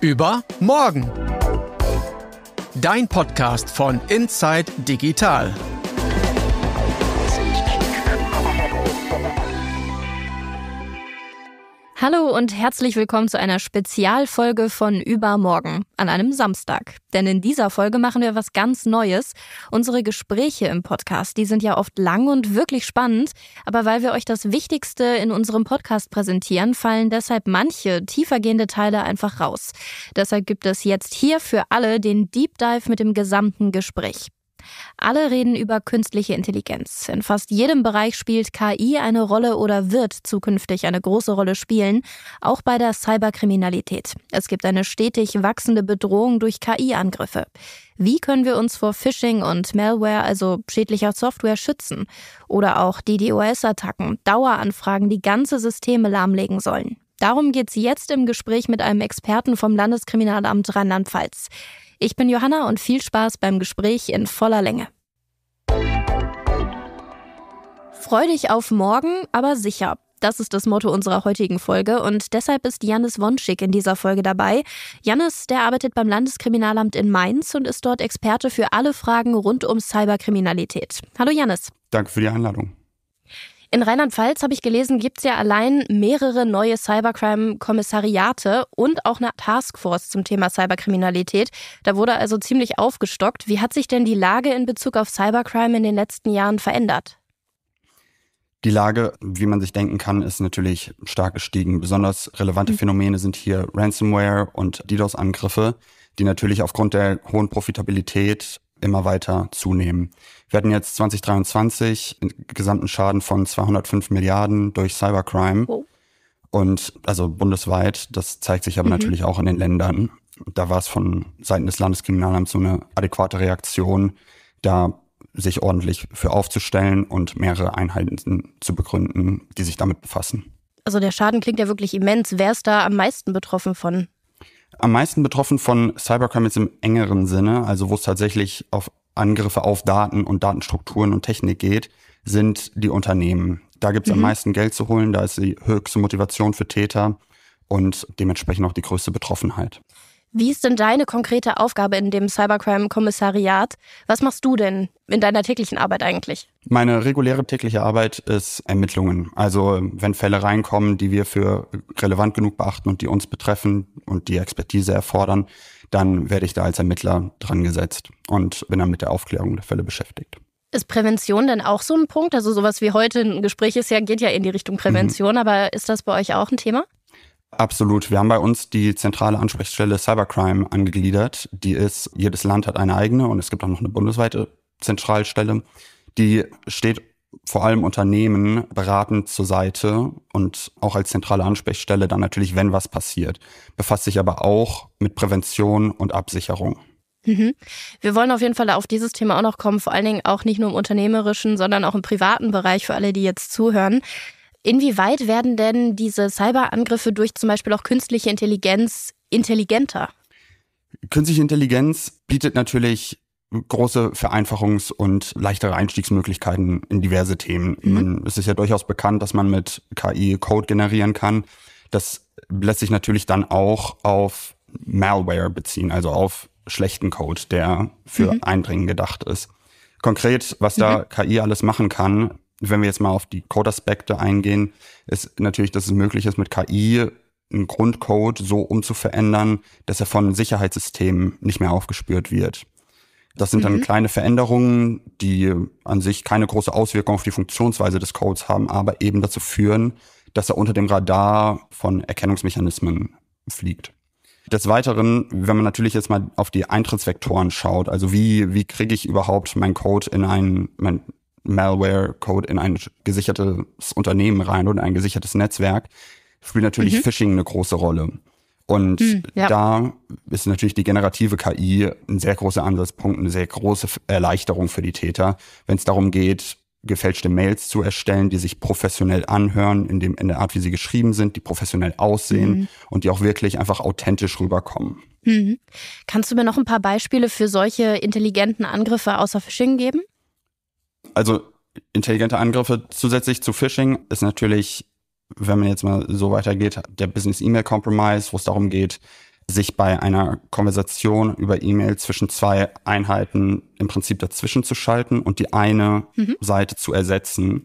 über morgen. Dein Podcast von Inside Digital. Hallo und herzlich willkommen zu einer Spezialfolge von Übermorgen an einem Samstag. Denn in dieser Folge machen wir was ganz Neues. Unsere Gespräche im Podcast, die sind ja oft lang und wirklich spannend, aber weil wir euch das Wichtigste in unserem Podcast präsentieren, fallen deshalb manche tiefergehende Teile einfach raus. Deshalb gibt es jetzt hier für alle den Deep Dive mit dem gesamten Gespräch. Alle reden über künstliche Intelligenz. In fast jedem Bereich spielt KI eine Rolle oder wird zukünftig eine große Rolle spielen, auch bei der Cyberkriminalität. Es gibt eine stetig wachsende Bedrohung durch KI-Angriffe. Wie können wir uns vor Phishing und Malware, also schädlicher Software, schützen? Oder auch DDoS-Attacken, Daueranfragen, die ganze Systeme lahmlegen sollen. Darum geht es jetzt im Gespräch mit einem Experten vom Landeskriminalamt Rheinland-Pfalz. Ich bin Johanna und viel Spaß beim Gespräch in voller Länge. Freu dich auf morgen, aber sicher. Das ist das Motto unserer heutigen Folge und deshalb ist Janis Wonschik in dieser Folge dabei. Janis, der arbeitet beim Landeskriminalamt in Mainz und ist dort Experte für alle Fragen rund um Cyberkriminalität. Hallo Janis. Danke für die Einladung. In Rheinland-Pfalz habe ich gelesen, gibt es ja allein mehrere neue Cybercrime-Kommissariate und auch eine Taskforce zum Thema Cyberkriminalität. Da wurde also ziemlich aufgestockt. Wie hat sich denn die Lage in Bezug auf Cybercrime in den letzten Jahren verändert? Die Lage, wie man sich denken kann, ist natürlich stark gestiegen. Besonders relevante mhm. Phänomene sind hier Ransomware und DDoS-Angriffe, die natürlich aufgrund der hohen Profitabilität immer weiter zunehmen. Wir hatten jetzt 2023 einen gesamten Schaden von 205 Milliarden durch Cybercrime. Oh. Und also bundesweit, das zeigt sich aber mhm. natürlich auch in den Ländern. Da war es von Seiten des Landeskriminalamts so eine adäquate Reaktion, da sich ordentlich für aufzustellen und mehrere Einheiten zu begründen, die sich damit befassen. Also der Schaden klingt ja wirklich immens. Wer ist da am meisten betroffen von? am meisten betroffen von Cybercrime im engeren Sinne, also wo es tatsächlich auf Angriffe auf Daten und Datenstrukturen und Technik geht, sind die Unternehmen. Da gibt es mhm. am meisten Geld zu holen, da ist die höchste Motivation für Täter und dementsprechend auch die größte Betroffenheit. Wie ist denn deine konkrete Aufgabe in dem Cybercrime-Kommissariat? Was machst du denn in deiner täglichen Arbeit eigentlich? Meine reguläre tägliche Arbeit ist Ermittlungen. Also wenn Fälle reinkommen, die wir für relevant genug beachten und die uns betreffen und die Expertise erfordern, dann werde ich da als Ermittler dran gesetzt und bin dann mit der Aufklärung der Fälle beschäftigt. Ist Prävention denn auch so ein Punkt? Also sowas wie heute ein Gespräch ist ja, geht ja in die Richtung Prävention, mhm. aber ist das bei euch auch ein Thema? Absolut. Wir haben bei uns die zentrale Ansprechstelle Cybercrime angegliedert. Die ist, jedes Land hat eine eigene und es gibt auch noch eine bundesweite Zentralstelle. Die steht vor allem Unternehmen beratend zur Seite und auch als zentrale Ansprechstelle dann natürlich, wenn was passiert. Befasst sich aber auch mit Prävention und Absicherung. Mhm. Wir wollen auf jeden Fall auf dieses Thema auch noch kommen, vor allen Dingen auch nicht nur im unternehmerischen, sondern auch im privaten Bereich für alle, die jetzt zuhören. Inwieweit werden denn diese Cyberangriffe durch zum Beispiel auch künstliche Intelligenz intelligenter? Künstliche Intelligenz bietet natürlich große Vereinfachungs- und leichtere Einstiegsmöglichkeiten in diverse Themen. Mhm. Es ist ja durchaus bekannt, dass man mit KI Code generieren kann. Das lässt sich natürlich dann auch auf Malware beziehen, also auf schlechten Code, der für mhm. Eindringen gedacht ist. Konkret, was da mhm. KI alles machen kann, wenn wir jetzt mal auf die Code-Aspekte eingehen, ist natürlich, dass es möglich ist, mit KI einen Grundcode so umzuverändern, dass er von Sicherheitssystemen nicht mehr aufgespürt wird. Das sind dann mhm. kleine Veränderungen, die an sich keine große Auswirkung auf die Funktionsweise des Codes haben, aber eben dazu führen, dass er unter dem Radar von Erkennungsmechanismen fliegt. Des Weiteren, wenn man natürlich jetzt mal auf die Eintrittsvektoren schaut, also wie, wie kriege ich überhaupt meinen Code in einen, mein, Malware-Code in ein gesichertes Unternehmen rein oder in ein gesichertes Netzwerk, spielt natürlich mhm. Phishing eine große Rolle. Und mhm, ja. da ist natürlich die generative KI ein sehr großer Ansatzpunkt, eine sehr große Erleichterung für die Täter, wenn es darum geht, gefälschte Mails zu erstellen, die sich professionell anhören, in, dem, in der Art, wie sie geschrieben sind, die professionell aussehen mhm. und die auch wirklich einfach authentisch rüberkommen. Mhm. Kannst du mir noch ein paar Beispiele für solche intelligenten Angriffe außer Phishing geben? Also intelligente Angriffe zusätzlich zu Phishing ist natürlich, wenn man jetzt mal so weitergeht, der Business E-Mail Compromise, wo es darum geht, sich bei einer Konversation über E-Mail zwischen zwei Einheiten im Prinzip dazwischen zu schalten und die eine mhm. Seite zu ersetzen,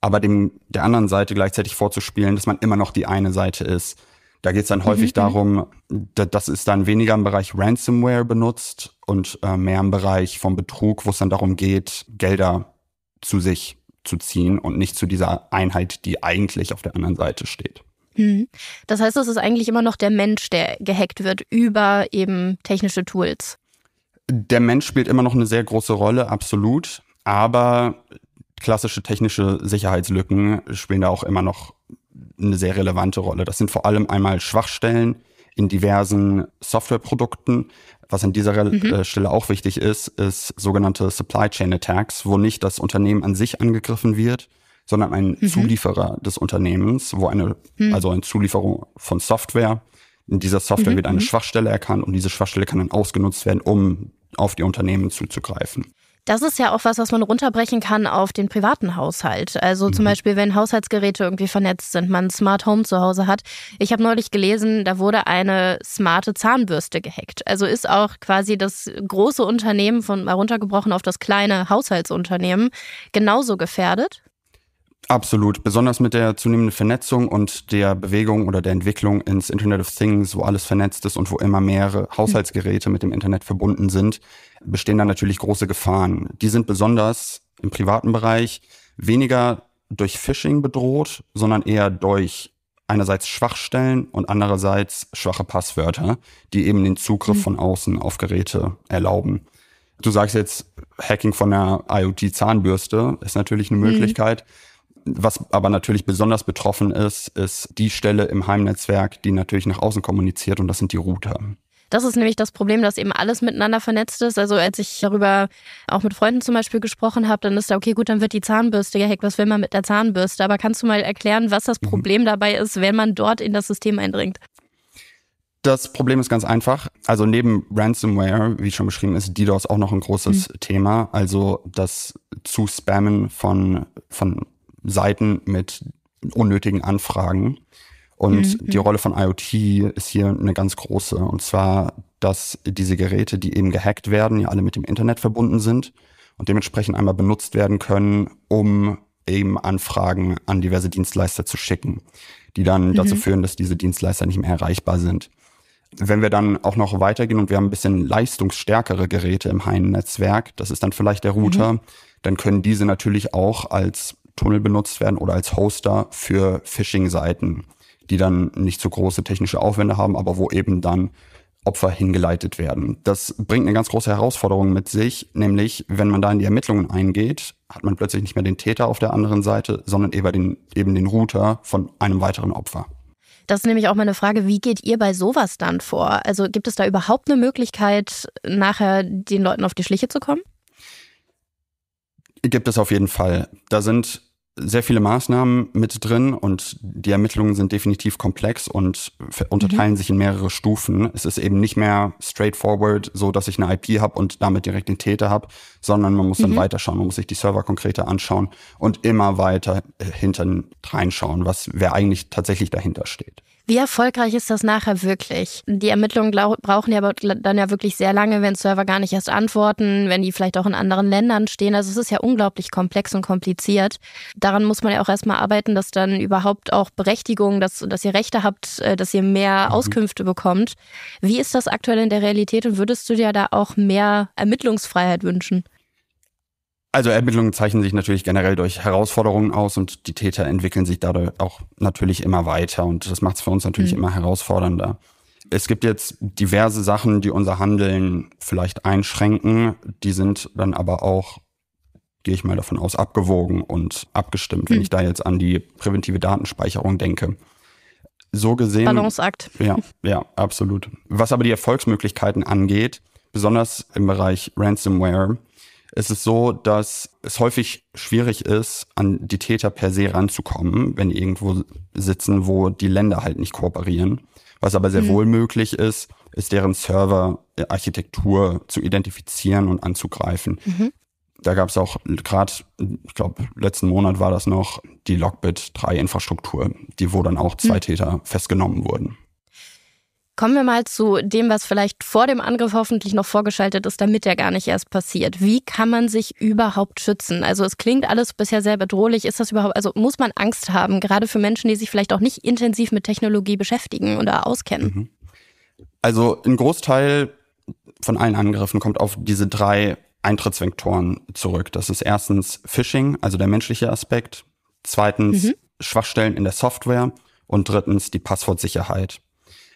aber dem der anderen Seite gleichzeitig vorzuspielen, dass man immer noch die eine Seite ist. Da geht es dann mhm, häufig mhm. darum, das ist dann weniger im Bereich Ransomware benutzt und äh, mehr im Bereich vom Betrug, wo es dann darum geht, Gelder zu sich zu ziehen und nicht zu dieser Einheit, die eigentlich auf der anderen Seite steht. Mhm. Das heißt, es ist eigentlich immer noch der Mensch, der gehackt wird über eben technische Tools. Der Mensch spielt immer noch eine sehr große Rolle, absolut. Aber klassische technische Sicherheitslücken spielen da auch immer noch eine sehr relevante Rolle. Das sind vor allem einmal Schwachstellen in diversen Softwareprodukten. Was an dieser mhm. Äh, Stelle auch wichtig ist, ist sogenannte Supply Chain Attacks, wo nicht das Unternehmen an sich angegriffen wird, sondern ein mhm. Zulieferer des Unternehmens, wo eine, mhm. also ein Zulieferer von Software. In dieser Software mhm. wird eine mhm. Schwachstelle erkannt und diese Schwachstelle kann dann ausgenutzt werden, um auf die Unternehmen zuzugreifen. Das ist ja auch was, was man runterbrechen kann auf den privaten Haushalt. Also zum mhm. Beispiel, wenn Haushaltsgeräte irgendwie vernetzt sind, man ein Smart Home zu Hause hat. Ich habe neulich gelesen, da wurde eine smarte Zahnbürste gehackt. Also ist auch quasi das große Unternehmen von mal runtergebrochen auf das kleine Haushaltsunternehmen genauso gefährdet? Absolut, besonders mit der zunehmenden Vernetzung und der Bewegung oder der Entwicklung ins Internet of Things, wo alles vernetzt ist und wo immer mehrere hm. Haushaltsgeräte mit dem Internet verbunden sind, bestehen da natürlich große Gefahren. Die sind besonders im privaten Bereich weniger durch Phishing bedroht, sondern eher durch einerseits Schwachstellen und andererseits schwache Passwörter, die eben den Zugriff hm. von außen auf Geräte erlauben. Du sagst jetzt, Hacking von einer IoT-Zahnbürste ist natürlich eine hm. Möglichkeit. Mhm was aber natürlich besonders betroffen ist, ist die Stelle im Heimnetzwerk, die natürlich nach außen kommuniziert und das sind die Router. Das ist nämlich das Problem, dass eben alles miteinander vernetzt ist. Also als ich darüber auch mit Freunden zum Beispiel gesprochen habe, dann ist da, okay, gut, dann wird die Zahnbürste gehackt. Was will man mit der Zahnbürste? Aber kannst du mal erklären, was das mhm. Problem mhm. dabei ist, wenn man dort in das System eindringt? Das Problem ist ganz einfach. Also neben Ransomware, wie schon beschrieben, ist DDoS auch noch ein großes mhm. Thema. Also das Zuspammen von, von Seiten mit unnötigen Anfragen. Und mhm. die Rolle von IoT ist hier eine ganz große. Und zwar, dass diese Geräte, die eben gehackt werden, ja alle mit dem Internet verbunden sind und dementsprechend einmal benutzt werden können, um eben Anfragen an diverse Dienstleister zu schicken, die dann mhm. dazu führen, dass diese Dienstleister nicht mehr erreichbar sind. Wenn wir dann auch noch weitergehen und wir haben ein bisschen leistungsstärkere Geräte im Heim-Netzwerk, das ist dann vielleicht der mhm. Router, mhm. dann können diese natürlich auch als Tunnel benutzt werden oder als Hoster für Phishing-Seiten, die dann nicht so große technische Aufwände haben, aber wo eben dann Opfer hingeleitet werden. Das bringt eine ganz große Herausforderung mit sich, nämlich wenn man da in die Ermittlungen eingeht, hat man plötzlich nicht mehr den Täter auf der anderen Seite, sondern eben den, eben den Router von einem weiteren Opfer. Das ist nämlich auch meine Frage, wie geht ihr bei sowas dann vor? Also gibt es da überhaupt eine Möglichkeit, nachher den Leuten auf die Schliche zu kommen? Gibt es auf jeden Fall. Da sind sehr viele Maßnahmen mit drin und die Ermittlungen sind definitiv komplex und unterteilen mhm. sich in mehrere Stufen. Es ist eben nicht mehr straightforward, so dass ich eine IP habe und damit direkt den Täter habe, sondern man muss mhm. dann weiterschauen, man muss sich die Server konkreter anschauen und immer weiter äh, hinten reinschauen, was wer eigentlich tatsächlich dahinter steht. Wie erfolgreich ist das nachher wirklich? Die Ermittlungen brauchen ja dann ja wirklich sehr lange, wenn Server gar nicht erst antworten, wenn die vielleicht auch in anderen Ländern stehen. Also es ist ja unglaublich komplex und kompliziert. Daran muss man ja auch erstmal arbeiten, dass dann überhaupt auch Berechtigung, dass, dass ihr Rechte habt, äh, dass ihr mehr mhm. Auskünfte bekommt. Wie ist das aktuell in der Realität und würdest du dir da auch mehr Ermittlungsfreiheit wünschen? Also Ermittlungen zeichnen sich natürlich generell durch Herausforderungen aus und die Täter entwickeln sich dadurch auch natürlich immer weiter und das macht es für uns natürlich mhm. immer herausfordernder. Es gibt jetzt diverse Sachen, die unser Handeln vielleicht einschränken, die sind dann aber auch, gehe ich mal davon aus, abgewogen und abgestimmt, mhm. wenn ich da jetzt an die präventive Datenspeicherung denke. So gesehen. Balanceakt. Ja, ja, absolut. Was aber die Erfolgsmöglichkeiten angeht, besonders im Bereich Ransomware, ist es so, dass es häufig schwierig ist, an die Täter per se ranzukommen, wenn die irgendwo sitzen, wo die Länder halt nicht kooperieren. Was aber sehr mhm. wohl möglich ist, ist deren Serverarchitektur äh, zu identifizieren und anzugreifen. Mhm. Da gab es auch gerade, ich glaube, letzten Monat war das noch die Lockbit 3 Infrastruktur, die wo dann auch zwei mhm. Täter festgenommen wurden. Kommen wir mal zu dem, was vielleicht vor dem Angriff hoffentlich noch vorgeschaltet ist, damit er gar nicht erst passiert. Wie kann man sich überhaupt schützen? Also es klingt alles bisher sehr bedrohlich. Ist das überhaupt, also muss man Angst haben, gerade für Menschen, die sich vielleicht auch nicht intensiv mit Technologie beschäftigen oder auskennen? Mhm. Also ein Großteil von allen Angriffen kommt auf diese drei Eintrittsvektoren zurück. Das ist erstens Phishing, also der menschliche Aspekt. Zweitens mhm. Schwachstellen in der Software. Und drittens die Passwortsicherheit.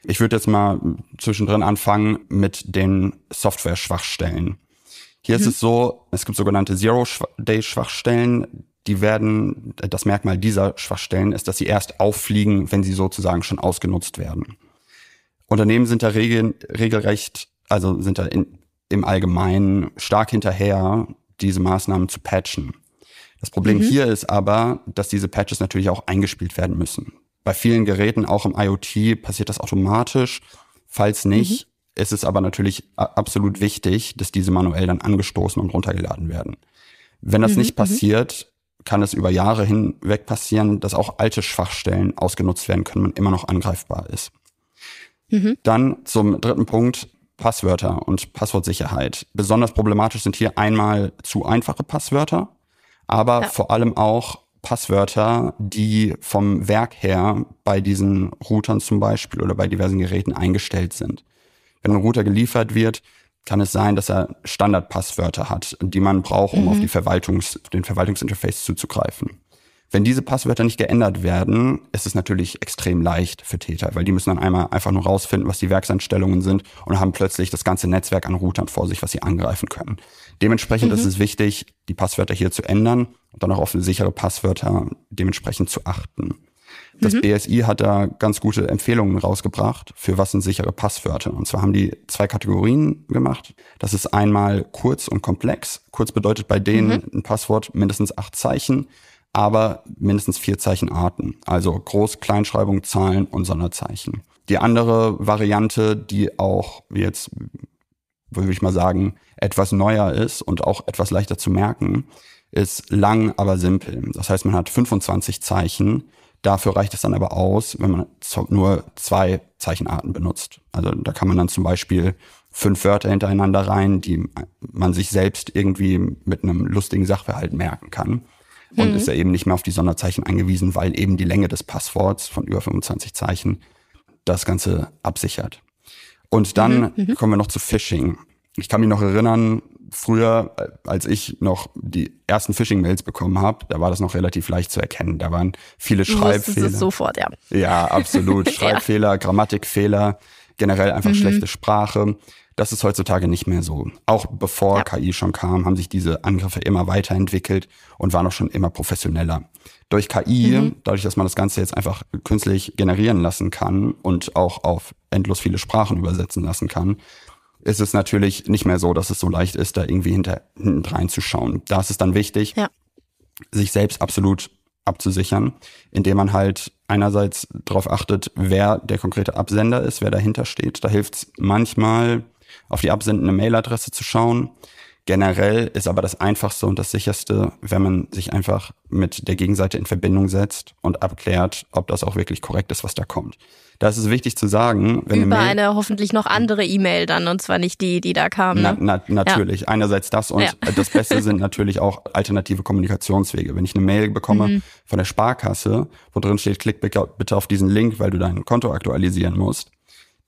Ich würde jetzt mal zwischendrin anfangen mit den Software-Schwachstellen. Hier mhm. ist es so, es gibt sogenannte Zero-Day-Schwachstellen. Die werden, das Merkmal dieser Schwachstellen ist, dass sie erst auffliegen, wenn sie sozusagen schon ausgenutzt werden. Unternehmen sind da regel, regelrecht, also sind da in, im Allgemeinen stark hinterher, diese Maßnahmen zu patchen. Das Problem mhm. hier ist aber, dass diese Patches natürlich auch eingespielt werden müssen. Bei vielen Geräten, auch im IoT, passiert das automatisch. Falls nicht, mhm. ist es aber natürlich absolut wichtig, dass diese manuell dann angestoßen und runtergeladen werden. Wenn das mhm, nicht mhm. passiert, kann es über Jahre hinweg passieren, dass auch alte Schwachstellen ausgenutzt werden können und immer noch angreifbar ist. Mhm. Dann zum dritten Punkt. Passwörter und Passwortsicherheit. Besonders problematisch sind hier einmal zu einfache Passwörter, aber ja. vor allem auch Passwörter, die vom Werk her bei diesen Routern zum Beispiel oder bei diversen Geräten eingestellt sind. Wenn ein Router geliefert wird, kann es sein, dass er Standardpasswörter hat, die man braucht, um mhm. auf, Verwaltungs-, auf den Verwaltungsinterface zuzugreifen. Wenn diese Passwörter nicht geändert werden, ist es natürlich extrem leicht für Täter, weil die müssen dann einmal einfach nur rausfinden, was die Werkseinstellungen sind und haben plötzlich das ganze Netzwerk an Routern vor sich, was sie angreifen können. Dementsprechend mhm. ist es wichtig, die Passwörter hier zu ändern und dann auch auf sichere Passwörter dementsprechend zu achten. Das mhm. BSI hat da ganz gute Empfehlungen rausgebracht, für was sind sichere Passwörter. Und zwar haben die zwei Kategorien gemacht. Das ist einmal kurz und komplex. Kurz bedeutet bei denen mhm. ein Passwort mindestens acht Zeichen aber mindestens vier Zeichenarten, also Groß-, Kleinschreibung, Zahlen und Sonderzeichen. Die andere Variante, die auch jetzt, würde ich mal sagen, etwas neuer ist und auch etwas leichter zu merken, ist lang, aber simpel. Das heißt, man hat 25 Zeichen. Dafür reicht es dann aber aus, wenn man nur zwei Zeichenarten benutzt. Also da kann man dann zum Beispiel fünf Wörter hintereinander rein, die man sich selbst irgendwie mit einem lustigen Sachverhalt merken kann und mhm. ist ja eben nicht mehr auf die Sonderzeichen angewiesen, weil eben die Länge des Passworts von über 25 Zeichen das Ganze absichert. Und dann mhm. mhm. kommen wir noch zu Phishing. Ich kann mich noch erinnern, früher, äh, als ich noch die ersten Phishing-Mails bekommen habe, da war das noch relativ leicht zu erkennen. Da waren viele Schreibfehler. Es sofort, ja. Ja, absolut. Schreibfehler, ja. Grammatikfehler, generell einfach mhm. schlechte Sprache. Das ist heutzutage nicht mehr so. Auch bevor ja. KI schon kam, haben sich diese Angriffe immer weiterentwickelt und waren auch schon immer professioneller. Durch KI, mhm. dadurch, dass man das Ganze jetzt einfach künstlich generieren lassen kann und auch auf endlos viele Sprachen übersetzen lassen kann, ist es natürlich nicht mehr so, dass es so leicht ist, da irgendwie hinter, hinten reinzuschauen. Da ist es dann wichtig, ja. sich selbst absolut abzusichern, indem man halt einerseits darauf achtet, wer der konkrete Absender ist, wer dahinter steht. Da hilft es manchmal, auf die absendende Mailadresse zu schauen. Generell ist aber das einfachste und das sicherste, wenn man sich einfach mit der Gegenseite in Verbindung setzt und abklärt, ob das auch wirklich korrekt ist, was da kommt. Da ist es wichtig zu sagen, wenn über eine, eine hoffentlich noch andere E-Mail dann und zwar nicht die, die da kam. Ne? Na, na, natürlich. Ja. Einerseits das und ja. das Beste sind natürlich auch alternative Kommunikationswege. Wenn ich eine Mail bekomme mhm. von der Sparkasse, wo drin steht, klick bitte auf diesen Link, weil du dein Konto aktualisieren musst,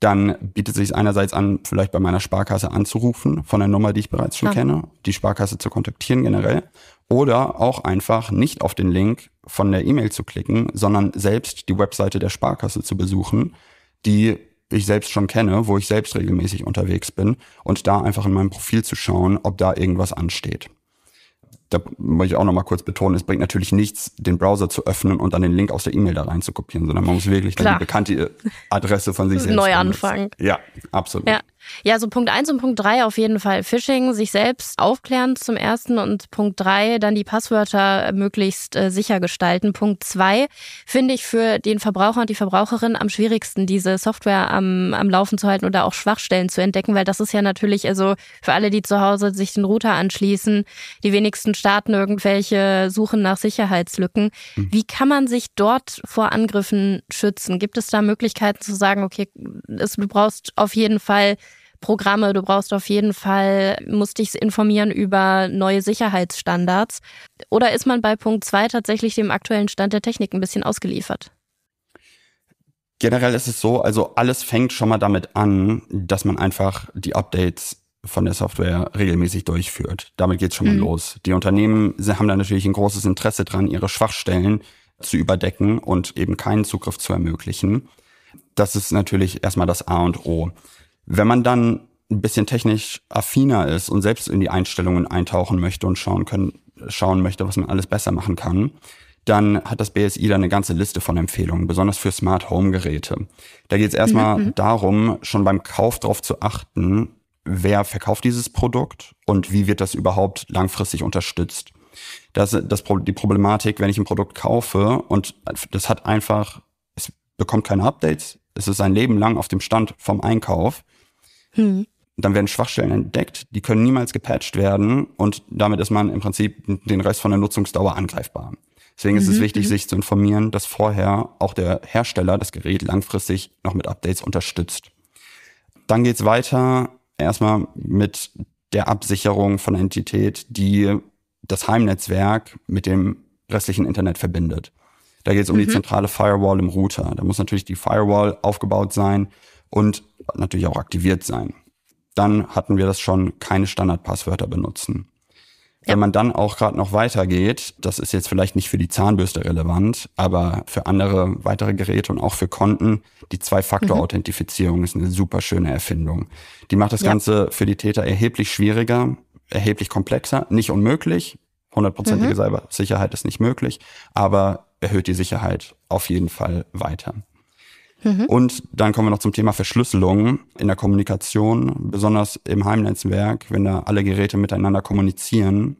dann bietet es sich einerseits an, vielleicht bei meiner Sparkasse anzurufen, von der Nummer, die ich bereits schon ja. kenne, die Sparkasse zu kontaktieren generell. Oder auch einfach nicht auf den Link von der E-Mail zu klicken, sondern selbst die Webseite der Sparkasse zu besuchen, die ich selbst schon kenne, wo ich selbst regelmäßig unterwegs bin und da einfach in meinem Profil zu schauen, ob da irgendwas ansteht da möchte ich auch nochmal kurz betonen, es bringt natürlich nichts, den Browser zu öffnen und dann den Link aus der E-Mail da rein zu kopieren, sondern man muss wirklich dann die bekannte Adresse von sich selbst. Neu anfangen. Ja, absolut. Ja. Ja, so Punkt 1 und Punkt 3 auf jeden Fall. Phishing, sich selbst aufklären zum ersten und Punkt 3 dann die Passwörter möglichst äh, sicher gestalten. Punkt 2 finde ich für den Verbraucher und die Verbraucherin am schwierigsten, diese Software am, am Laufen zu halten oder auch Schwachstellen zu entdecken, weil das ist ja natürlich, also für alle, die zu Hause sich den Router anschließen, die wenigsten starten irgendwelche Suchen nach Sicherheitslücken. Mhm. Wie kann man sich dort vor Angriffen schützen? Gibt es da Möglichkeiten zu sagen, okay, es, du brauchst auf jeden Fall Programme, du brauchst auf jeden Fall, musst dich informieren über neue Sicherheitsstandards? Oder ist man bei Punkt zwei tatsächlich dem aktuellen Stand der Technik ein bisschen ausgeliefert? Generell ist es so, also alles fängt schon mal damit an, dass man einfach die Updates von der Software regelmäßig durchführt. Damit geht's schon mal mhm. los. Die Unternehmen haben da natürlich ein großes Interesse dran, ihre Schwachstellen zu überdecken und eben keinen Zugriff zu ermöglichen. Das ist natürlich erstmal das A und O. Wenn man dann ein bisschen technisch affiner ist und selbst in die Einstellungen eintauchen möchte und schauen können, schauen möchte, was man alles besser machen kann, dann hat das BSI da eine ganze Liste von Empfehlungen, besonders für Smart Home Geräte. Da geht es erstmal mhm, mhm. darum, schon beim Kauf darauf zu achten, wer verkauft dieses Produkt und wie wird das überhaupt langfristig unterstützt. Das ist die Problematik, wenn ich ein Produkt kaufe und das hat einfach, es bekommt keine Updates, es ist ein Leben lang auf dem Stand vom Einkauf, hm. Dann werden Schwachstellen entdeckt, die können niemals gepatcht werden und damit ist man im Prinzip den Rest von der Nutzungsdauer angreifbar. Deswegen ist mhm. es wichtig, mhm. sich zu informieren, dass vorher auch der Hersteller das Gerät langfristig noch mit Updates unterstützt. Dann geht's weiter erstmal mit der Absicherung von Entität, die das Heimnetzwerk mit dem restlichen Internet verbindet. Da geht es um mhm. die zentrale Firewall im Router. Da muss natürlich die Firewall aufgebaut sein und natürlich auch aktiviert sein. Dann hatten wir das schon, keine Standardpasswörter benutzen. Ja. Wenn man dann auch gerade noch weitergeht, das ist jetzt vielleicht nicht für die Zahnbürste relevant, aber für andere weitere Geräte und auch für Konten, die Zwei-Faktor-Authentifizierung mhm. ist eine super schöne Erfindung. Die macht das ja. Ganze für die Täter erheblich schwieriger, erheblich komplexer, nicht unmöglich. Hundertprozentige mhm. Cybersicherheit ist nicht möglich, aber erhöht die Sicherheit auf jeden Fall weiter. Mhm. Und dann kommen wir noch zum Thema Verschlüsselung in der Kommunikation, besonders im Heimnetzwerk, wenn da alle Geräte miteinander kommunizieren.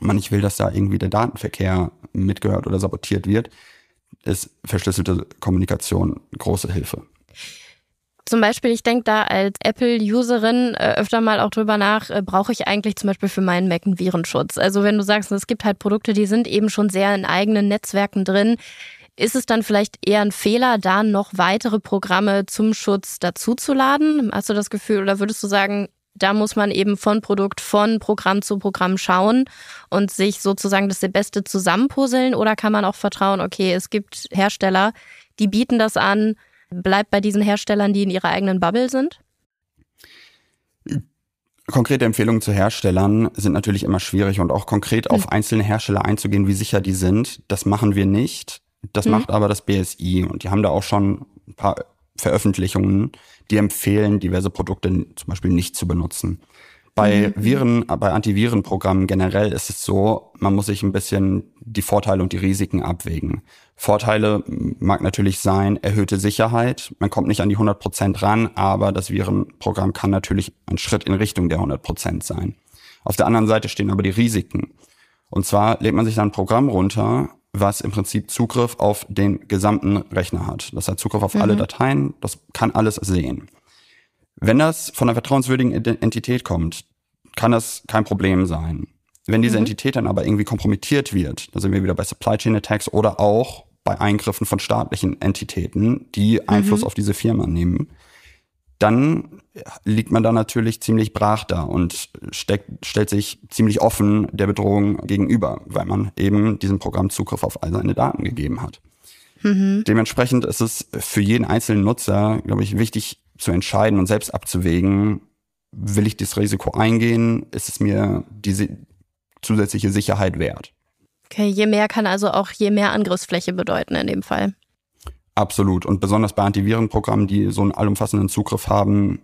Man nicht will, dass da irgendwie der Datenverkehr mitgehört oder sabotiert wird, ist verschlüsselte Kommunikation große Hilfe. Zum Beispiel, ich denke da als Apple-Userin äh, öfter mal auch drüber nach, äh, brauche ich eigentlich zum Beispiel für meinen Mac einen Virenschutz? Also wenn du sagst, es gibt halt Produkte, die sind eben schon sehr in eigenen Netzwerken drin, ist es dann vielleicht eher ein Fehler, da noch weitere Programme zum Schutz dazuzuladen? Hast du das Gefühl oder würdest du sagen, da muss man eben von Produkt, von Programm zu Programm schauen und sich sozusagen das Beste zusammenpuzzeln? Oder kann man auch vertrauen, okay, es gibt Hersteller, die bieten das an, bleibt bei diesen Herstellern, die in ihrer eigenen Bubble sind? Konkrete Empfehlungen zu Herstellern sind natürlich immer schwierig und auch konkret auf hm. einzelne Hersteller einzugehen, wie sicher die sind, das machen wir nicht. Das mhm. macht aber das BSI und die haben da auch schon ein paar Veröffentlichungen, die empfehlen, diverse Produkte zum Beispiel nicht zu benutzen. Bei mhm. Viren, bei Antivirenprogrammen generell ist es so, man muss sich ein bisschen die Vorteile und die Risiken abwägen. Vorteile mag natürlich sein, erhöhte Sicherheit. Man kommt nicht an die 100 Prozent ran, aber das Virenprogramm kann natürlich ein Schritt in Richtung der 100 Prozent sein. Auf der anderen Seite stehen aber die Risiken. Und zwar lädt man sich dann ein Programm runter, was im Prinzip Zugriff auf den gesamten Rechner hat. Das hat Zugriff auf mhm. alle Dateien, das kann alles sehen. Wenn das von einer vertrauenswürdigen Entität kommt, kann das kein Problem sein. Wenn diese mhm. Entität dann aber irgendwie kompromittiert wird, dann sind wir wieder bei Supply Chain Attacks oder auch bei Eingriffen von staatlichen Entitäten, die Einfluss mhm. auf diese Firma nehmen, dann liegt man da natürlich ziemlich brach da und steckt, stellt sich ziemlich offen der Bedrohung gegenüber, weil man eben diesem Programm Zugriff auf all seine Daten gegeben hat. Mhm. Dementsprechend ist es für jeden einzelnen Nutzer, glaube ich, wichtig zu entscheiden und selbst abzuwägen, will ich das Risiko eingehen, ist es mir diese zusätzliche Sicherheit wert. Okay, je mehr kann also auch je mehr Angriffsfläche bedeuten in dem Fall. Absolut. Und besonders bei Antivirenprogrammen, die so einen allumfassenden Zugriff haben,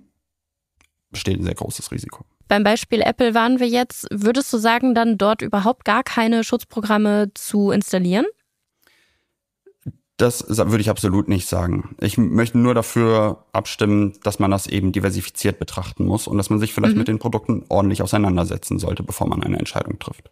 besteht ein sehr großes Risiko. Beim Beispiel Apple waren wir jetzt. Würdest du sagen, dann dort überhaupt gar keine Schutzprogramme zu installieren? Das würde ich absolut nicht sagen. Ich möchte nur dafür abstimmen, dass man das eben diversifiziert betrachten muss und dass man sich vielleicht mhm. mit den Produkten ordentlich auseinandersetzen sollte, bevor man eine Entscheidung trifft.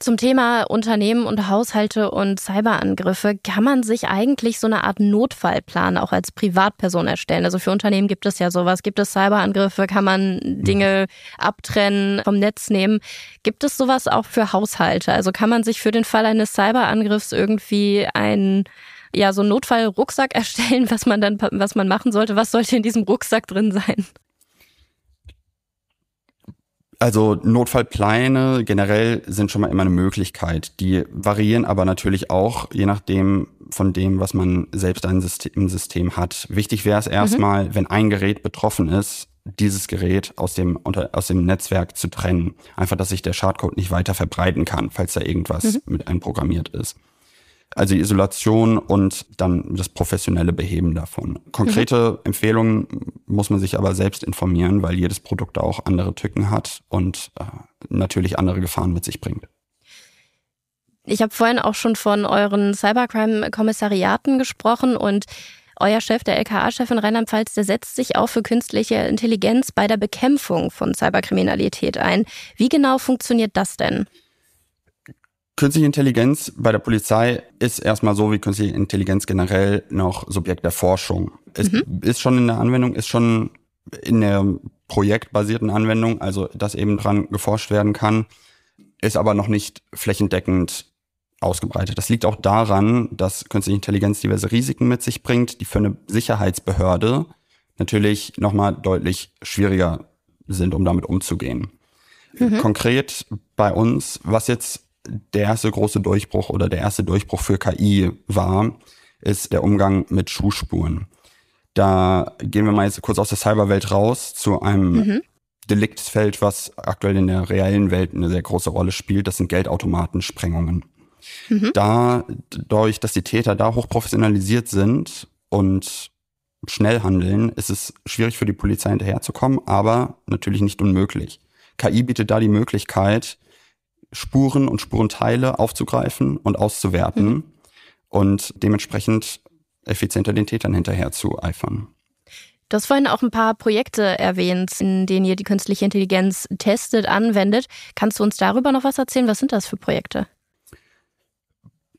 Zum Thema Unternehmen und Haushalte und Cyberangriffe kann man sich eigentlich so eine Art Notfallplan auch als Privatperson erstellen. Also für Unternehmen gibt es ja sowas. Gibt es Cyberangriffe? Kann man mhm. Dinge abtrennen, vom Netz nehmen? Gibt es sowas auch für Haushalte? Also kann man sich für den Fall eines Cyberangriffs irgendwie einen ja, so einen Notfallrucksack erstellen, was man dann, was man machen sollte. Was sollte in diesem Rucksack drin sein? Also Notfallpläne generell sind schon mal immer eine Möglichkeit. Die variieren aber natürlich auch, je nachdem von dem, was man selbst System, im System hat. Wichtig wäre es mhm. erstmal, mhm. wenn ein Gerät betroffen ist, dieses Gerät aus dem, unter, aus dem Netzwerk zu trennen. Einfach, dass sich der Schadcode nicht weiter verbreiten kann, falls da irgendwas mhm. mit einprogrammiert ist. Also Isolation und dann das professionelle Beheben davon. Konkrete mhm. Empfehlungen muss man sich aber selbst informieren, weil jedes Produkt auch andere Tücken hat und äh, natürlich andere Gefahren mit sich bringt. Ich habe vorhin auch schon von euren Cybercrime-Kommissariaten gesprochen und euer Chef, der LKA-Chef in Rheinland-Pfalz, der setzt sich auch für künstliche Intelligenz bei der Bekämpfung von Cyberkriminalität ein. Wie genau funktioniert das denn? Künstliche Intelligenz bei der Polizei ist erstmal so wie künstliche Intelligenz generell noch Subjekt der Forschung. Es mhm. ist schon in der Anwendung, ist schon in der projektbasierten Anwendung, also dass eben dran geforscht werden kann, ist aber noch nicht flächendeckend ausgebreitet. Das liegt auch daran, dass künstliche Intelligenz diverse Risiken mit sich bringt, die für eine Sicherheitsbehörde natürlich nochmal deutlich schwieriger sind, um damit umzugehen. Mhm. Konkret bei uns, was jetzt der erste große Durchbruch oder der erste Durchbruch für KI war, ist der Umgang mit Schuhspuren. Da gehen wir mal jetzt kurz aus der Cyberwelt raus zu einem mhm. Deliktsfeld, was aktuell in der reellen Welt eine sehr große Rolle spielt. Das sind Geldautomatensprengungen. Mhm. Dadurch, dass die Täter da hochprofessionalisiert sind und schnell handeln, ist es schwierig für die Polizei hinterherzukommen, aber natürlich nicht unmöglich. KI bietet da die Möglichkeit, Spuren und Spurenteile aufzugreifen und auszuwerten mhm. und dementsprechend effizienter den Tätern hinterher zu eifern. Du hast vorhin auch ein paar Projekte erwähnt, in denen ihr die künstliche Intelligenz testet, anwendet. Kannst du uns darüber noch was erzählen? Was sind das für Projekte?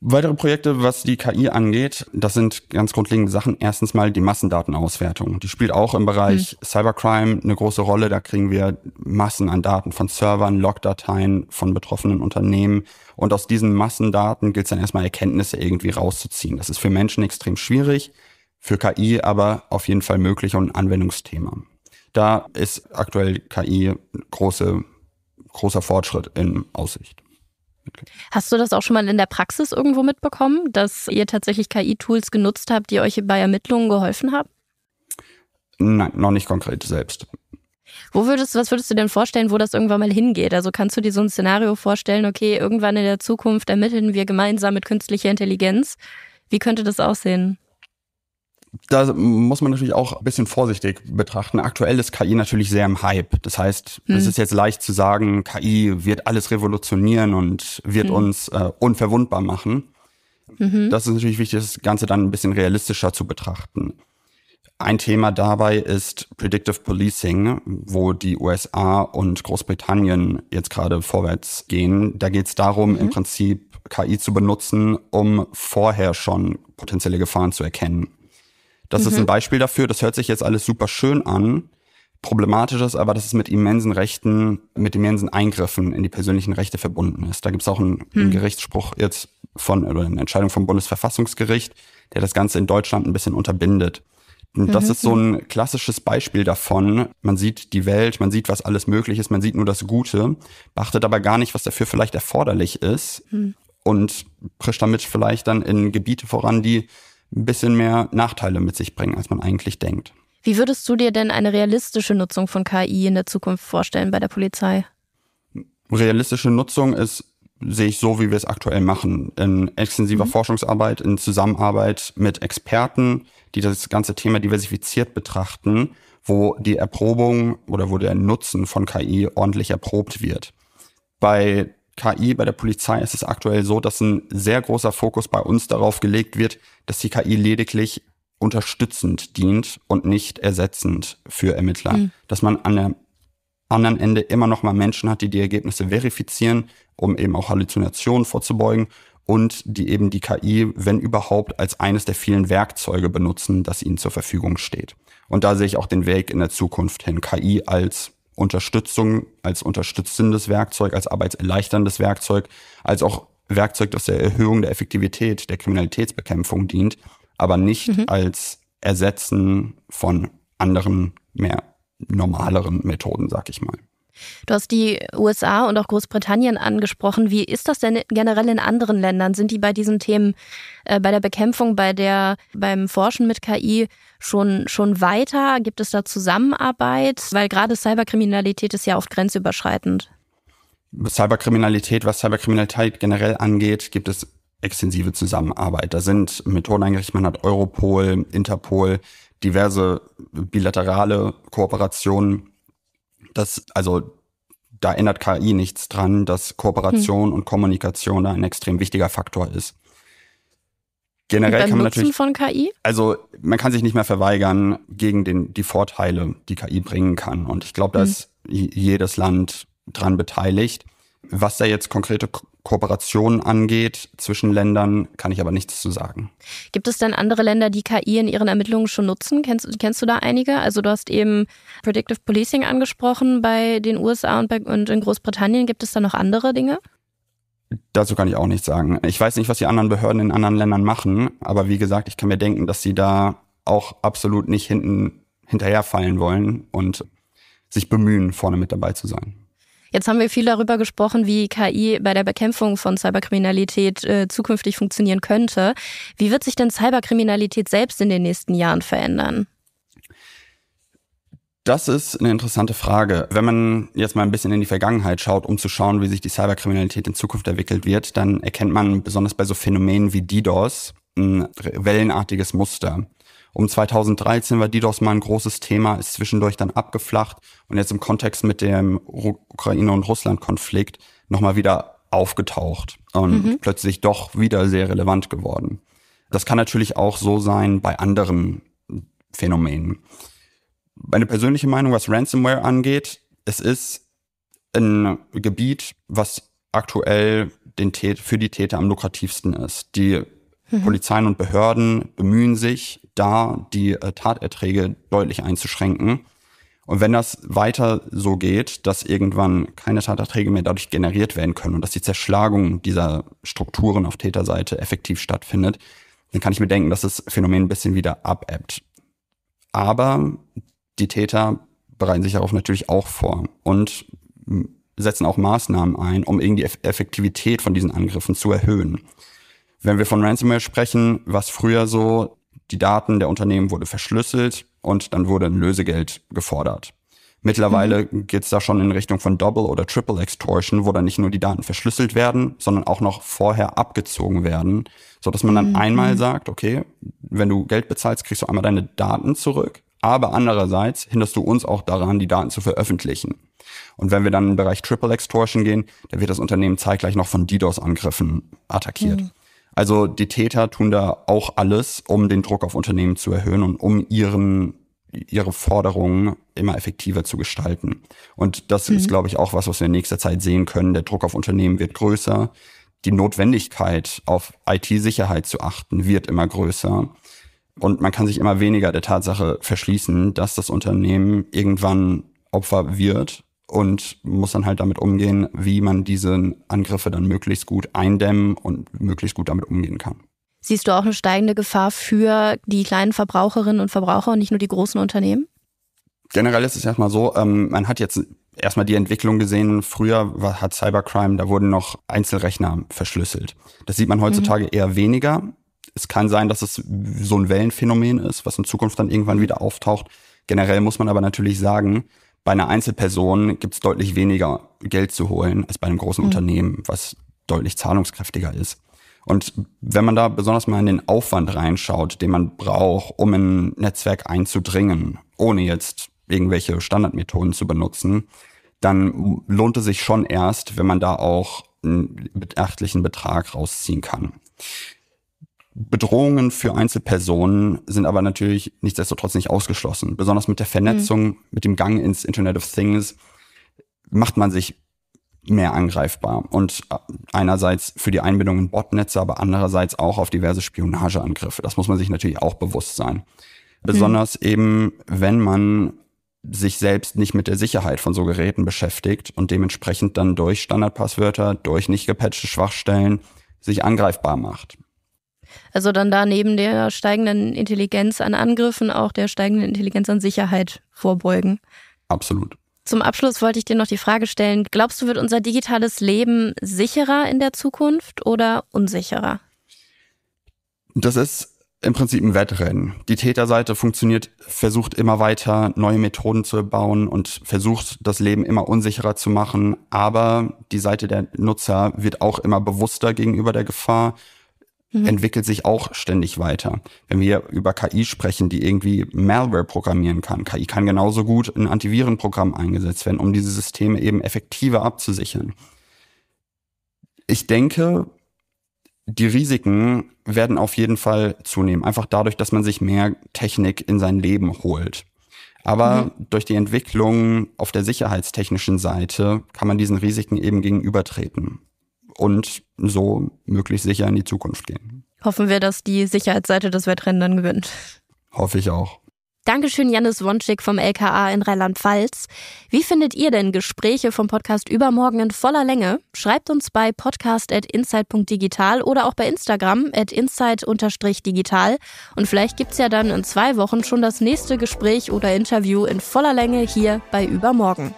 Weitere Projekte, was die KI angeht, das sind ganz grundlegende Sachen. Erstens mal die Massendatenauswertung. Die spielt auch im Bereich hm. Cybercrime eine große Rolle. Da kriegen wir Massen an Daten von Servern, Logdateien von betroffenen Unternehmen. Und aus diesen Massendaten gilt es dann erstmal Erkenntnisse irgendwie rauszuziehen. Das ist für Menschen extrem schwierig, für KI aber auf jeden Fall möglich und ein Anwendungsthema. Da ist aktuell KI große, großer Fortschritt in Aussicht. Hast du das auch schon mal in der Praxis irgendwo mitbekommen, dass ihr tatsächlich KI-Tools genutzt habt, die euch bei Ermittlungen geholfen haben? Nein, noch nicht konkret selbst. Wo würdest, was würdest du denn vorstellen, wo das irgendwann mal hingeht? Also kannst du dir so ein Szenario vorstellen, okay, irgendwann in der Zukunft ermitteln wir gemeinsam mit künstlicher Intelligenz. Wie könnte das aussehen? da muss man natürlich auch ein bisschen vorsichtig betrachten. Aktuell ist KI natürlich sehr im Hype. Das heißt, hm. es ist jetzt leicht zu sagen, KI wird alles revolutionieren und wird hm. uns äh, unverwundbar machen. Mhm. Das ist natürlich wichtig, das Ganze dann ein bisschen realistischer zu betrachten. Ein Thema dabei ist Predictive Policing, wo die USA und Großbritannien jetzt gerade vorwärts gehen. Da geht es darum, mhm. im Prinzip KI zu benutzen, um vorher schon potenzielle Gefahren zu erkennen. Das mhm. ist ein mhm. Beispiel dafür. Das hört sich jetzt alles super schön an. Problematisch ist aber, dass es mit immensen Rechten, mit immensen Eingriffen in die persönlichen Rechte verbunden ist. Da gibt es auch einen, mhm. einen, Gerichtsspruch jetzt von, oder eine Entscheidung vom Bundesverfassungsgericht, der das Ganze in Deutschland ein bisschen unterbindet. Und das mhm. ist so ein klassisches Beispiel davon. Man sieht die Welt, man sieht, was alles möglich ist, man sieht nur das Gute, beachtet aber gar nicht, was dafür vielleicht erforderlich ist mhm. und prischt damit vielleicht dann in Gebiete voran, die ein bisschen mehr Nachteile mit sich bringen, als man eigentlich denkt. Wie würdest du dir denn eine realistische Nutzung von KI in der Zukunft vorstellen bei der Polizei? Realistische Nutzung ist sehe ich so, wie wir es aktuell machen. In extensiver mhm. Forschungsarbeit, in Zusammenarbeit mit Experten, die das ganze Thema diversifiziert betrachten, wo die Erprobung oder wo der Nutzen von KI ordentlich erprobt wird. Bei KI bei der Polizei ist es aktuell so, dass ein sehr großer Fokus bei uns darauf gelegt wird, dass die KI lediglich unterstützend dient und nicht ersetzend für Ermittler. Mhm. Dass man an der anderen Ende immer noch mal Menschen hat, die die Ergebnisse verifizieren, um eben auch Halluzinationen vorzubeugen und die eben die KI, wenn überhaupt, als eines der vielen Werkzeuge benutzen, das ihnen zur Verfügung steht. Und da sehe ich auch den Weg in der Zukunft hin. KI als Unterstützung als unterstützendes Werkzeug, als arbeitserleichterndes Werkzeug, als auch Werkzeug, das der Erhöhung der Effektivität der Kriminalitätsbekämpfung dient, aber nicht mhm. als Ersetzen von anderen, mehr normaleren Methoden, sag ich mal. Du hast die USA und auch Großbritannien angesprochen. Wie ist das denn generell in anderen Ländern? Sind die bei diesen Themen, äh, bei der Bekämpfung, bei der, beim Forschen mit KI schon, schon weiter? Gibt es da Zusammenarbeit? Weil gerade Cyberkriminalität ist ja oft grenzüberschreitend. Cyberkriminalität, was Cyberkriminalität generell angeht, gibt es extensive Zusammenarbeit. Da sind Methoden eingerichtet, man hat Europol, Interpol, diverse bilaterale Kooperationen dass, also da ändert KI nichts dran, dass Kooperation hm. und Kommunikation da ein extrem wichtiger Faktor ist. Generell kann man natürlich von KI? Also man kann sich nicht mehr verweigern gegen den, die Vorteile, die KI bringen kann. Und ich glaube, da ist hm. jedes Land dran beteiligt. Was da jetzt konkrete Kooperationen angeht zwischen Ländern, kann ich aber nichts zu sagen. Gibt es denn andere Länder, die KI in ihren Ermittlungen schon nutzen? Kennst, kennst du da einige? Also du hast eben Predictive Policing angesprochen bei den USA und, bei, und in Großbritannien. Gibt es da noch andere Dinge? Dazu kann ich auch nichts sagen. Ich weiß nicht, was die anderen Behörden in anderen Ländern machen, aber wie gesagt, ich kann mir denken, dass sie da auch absolut nicht hinten hinterherfallen wollen und sich bemühen, vorne mit dabei zu sein. Jetzt haben wir viel darüber gesprochen, wie KI bei der Bekämpfung von Cyberkriminalität äh, zukünftig funktionieren könnte. Wie wird sich denn Cyberkriminalität selbst in den nächsten Jahren verändern? Das ist eine interessante Frage. Wenn man jetzt mal ein bisschen in die Vergangenheit schaut, um zu schauen, wie sich die Cyberkriminalität in Zukunft entwickelt wird, dann erkennt man besonders bei so Phänomenen wie DDoS ein wellenartiges Muster. Um 2013 war DDoS mal ein großes Thema, ist zwischendurch dann abgeflacht und jetzt im Kontext mit dem Ukraine- und Russland-Konflikt nochmal wieder aufgetaucht und mhm. plötzlich doch wieder sehr relevant geworden. Das kann natürlich auch so sein bei anderen Phänomenen. Meine persönliche Meinung, was Ransomware angeht, es ist ein Gebiet, was aktuell den für die Täter am lukrativsten ist. Die Mhm. Polizeien und Behörden bemühen sich, da die äh, Taterträge deutlich einzuschränken. Und wenn das weiter so geht, dass irgendwann keine Taterträge mehr dadurch generiert werden können und dass die Zerschlagung dieser Strukturen auf Täterseite effektiv stattfindet, dann kann ich mir denken, dass das Phänomen ein bisschen wieder abebbt. Aber die Täter bereiten sich darauf natürlich auch vor und setzen auch Maßnahmen ein, um irgendwie die Effektivität von diesen Angriffen zu erhöhen. Wenn wir von Ransomware sprechen, was früher so, die Daten der Unternehmen wurde verschlüsselt und dann wurde ein Lösegeld gefordert. Mittlerweile mhm. es da schon in Richtung von Double oder Triple Extortion, wo dann nicht nur die Daten verschlüsselt werden, sondern auch noch vorher abgezogen werden, so dass man dann mhm. einmal sagt, okay, wenn du Geld bezahlst, kriegst du einmal deine Daten zurück, aber andererseits hinderst du uns auch daran, die Daten zu veröffentlichen. Und wenn wir dann in den Bereich Triple Extortion gehen, dann wird das Unternehmen zeitgleich noch von DDoS-Angriffen attackiert. Mhm. Also die Täter tun da auch alles, um den Druck auf Unternehmen zu erhöhen und um ihren ihre Forderungen immer effektiver zu gestalten. Und das mhm. ist, glaube ich, auch was, was wir in nächster Zeit sehen können. Der Druck auf Unternehmen wird größer. Die Notwendigkeit, auf IT-Sicherheit zu achten, wird immer größer. Und man kann sich immer weniger der Tatsache verschließen, dass das Unternehmen irgendwann Opfer wird und muss dann halt damit umgehen, wie man diese Angriffe dann möglichst gut eindämmen und möglichst gut damit umgehen kann. Siehst du auch eine steigende Gefahr für die kleinen Verbraucherinnen und Verbraucher und nicht nur die großen Unternehmen? Generell ist es erstmal so, ähm, man hat jetzt erstmal die Entwicklung gesehen, früher hat Cybercrime, da wurden noch Einzelrechner verschlüsselt. Das sieht man mhm. heutzutage mhm. eher weniger. Es kann sein, dass es so ein Wellenphänomen ist, was in Zukunft dann irgendwann wieder auftaucht. Generell muss man aber natürlich sagen, bei einer Einzelperson gibt es deutlich weniger Geld zu holen als bei einem großen mhm. Unternehmen, was deutlich zahlungskräftiger ist. Und wenn man da besonders mal in den Aufwand reinschaut, den man braucht, um in ein Netzwerk einzudringen, ohne jetzt irgendwelche Standardmethoden zu benutzen, dann lohnt es sich schon erst, wenn man da auch einen beachtlichen Betrag rausziehen kann. Bedrohungen für Einzelpersonen sind aber natürlich nichtsdestotrotz nicht ausgeschlossen. Besonders mit der Vernetzung, mhm. mit dem Gang ins Internet of Things macht man sich mehr angreifbar und äh, einerseits für die Einbindung in Botnetze, aber andererseits auch auf diverse Spionageangriffe. Das muss man sich natürlich auch bewusst sein. Besonders mhm. eben, wenn man sich selbst nicht mit der Sicherheit von so Geräten beschäftigt und dementsprechend dann durch Standardpasswörter, durch nicht gepatchte Schwachstellen sich angreifbar macht. Also dann da neben der steigenden Intelligenz an Angriffen auch der steigenden Intelligenz an Sicherheit vorbeugen. Absolut. Zum Abschluss wollte ich dir noch die Frage stellen, glaubst du, wird unser digitales Leben sicherer in der Zukunft oder unsicherer? Das ist im Prinzip ein Wettrennen. Die Täterseite funktioniert, versucht immer weiter neue Methoden zu bauen und versucht das Leben immer unsicherer zu machen. Aber die Seite der Nutzer wird auch immer bewusster gegenüber der Gefahr mhm. entwickelt sich auch ständig weiter. Wenn wir über KI sprechen, die irgendwie Malware programmieren kann, KI kann genauso gut in Antivirenprogramm eingesetzt werden, um diese Systeme eben effektiver abzusichern. Ich denke, die Risiken werden auf jeden Fall zunehmen, einfach dadurch, dass man sich mehr Technik in sein Leben holt. Aber mhm. durch die Entwicklung auf der sicherheitstechnischen Seite kann man diesen Risiken eben gegenübertreten. Und so möglichst sicher in die Zukunft gehen. Hoffen wir, dass die Sicherheitsseite das Wettrennen dann gewinnt. Hoffe ich auch. Dankeschön, Janis Wonczyk vom LKA in Rheinland-Pfalz. Wie findet ihr denn Gespräche vom Podcast übermorgen in voller Länge? Schreibt uns bei podcast.insight.digital oder auch bei Instagram at insight-digital. Und vielleicht gibt es ja dann in zwei Wochen schon das nächste Gespräch oder Interview in voller Länge hier bei übermorgen.